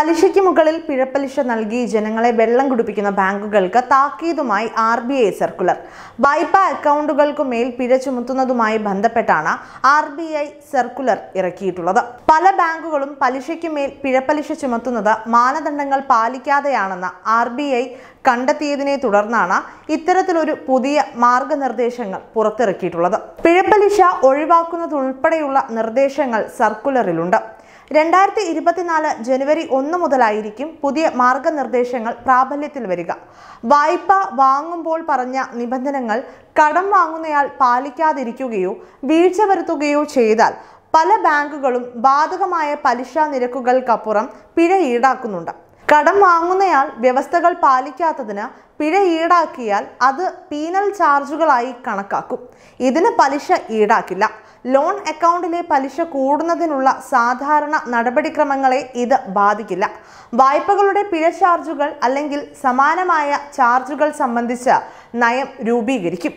പലിശയ്ക്ക് മുകളിൽ പിഴപ്പലിശ നൽകി ജനങ്ങളെ വെള്ളം കുടിപ്പിക്കുന്ന ബാങ്കുകൾക്ക് താക്കീതുമായി ആർ ബി ഐ സർക്കുലർ വായ്പാ അക്കൗണ്ടുകൾക്ക് മേൽ പിഴ ചുമത്തുന്നതുമായി ബന്ധപ്പെട്ടാണ് ആർ ബി ഐ സർക്കുലർ ഇറക്കിയിട്ടുള്ളത് പല ബാങ്കുകളും പലിശയ്ക്ക് മേൽ പിഴപ്പലിശ ചുമത്തുന്നത് മാനദണ്ഡങ്ങൾ പാലിക്കാതെയാണെന്ന് ആർ ബി ഐ കണ്ടെത്തിയതിനെ തുടർന്നാണ് ഇത്തരത്തിലൊരു പുതിയ മാർഗനിർദ്ദേശങ്ങൾ പുറത്തിറക്കിയിട്ടുള്ളത് പിഴപ്പലിശ ഒഴിവാക്കുന്നതുൾപ്പെടെയുള്ള നിർദ്ദേശങ്ങൾ സർക്കുലറിലുണ്ട് രണ്ടായിരത്തി ഇരുപത്തിനാല് ജനുവരി ഒന്ന് മുതലായിരിക്കും പുതിയ മാർഗനിർദ്ദേശങ്ങൾ പ്രാബല്യത്തിൽ വരിക വായ്പ വാങ്ങുമ്പോൾ പറഞ്ഞ നിബന്ധനകൾ കടം വാങ്ങുന്നയാൾ പാലിക്കാതിരിക്കുകയോ വീഴ്ച വരുത്തുകയോ ചെയ്താൽ പല ബാങ്കുകളും ബാധകമായ പലിശ നിരക്കുകൾക്കപ്പുറം പിഴ ഈടാക്കുന്നുണ്ട് കടം വാങ്ങുന്നയാൾ വ്യവസ്ഥകൾ പാലിക്കാത്തതിന് പിഴ ഈടാക്കിയാൽ അത് പീനൽ ചാർജുകളായി കണക്കാക്കും ഇതിന് പലിശ ഈടാക്കില്ല ലോൺ അക്കൗണ്ടിലെ പലിശ കൂടുന്നതിനുള്ള സാധാരണ നടപടിക്രമങ്ങളെ ഇത് ബാധിക്കില്ല വായ്പകളുടെ പിഴ ചാർജുകൾ അല്ലെങ്കിൽ സമാനമായ ചാർജുകൾ സംബന്ധിച്ച് നയം രൂപീകരിക്കും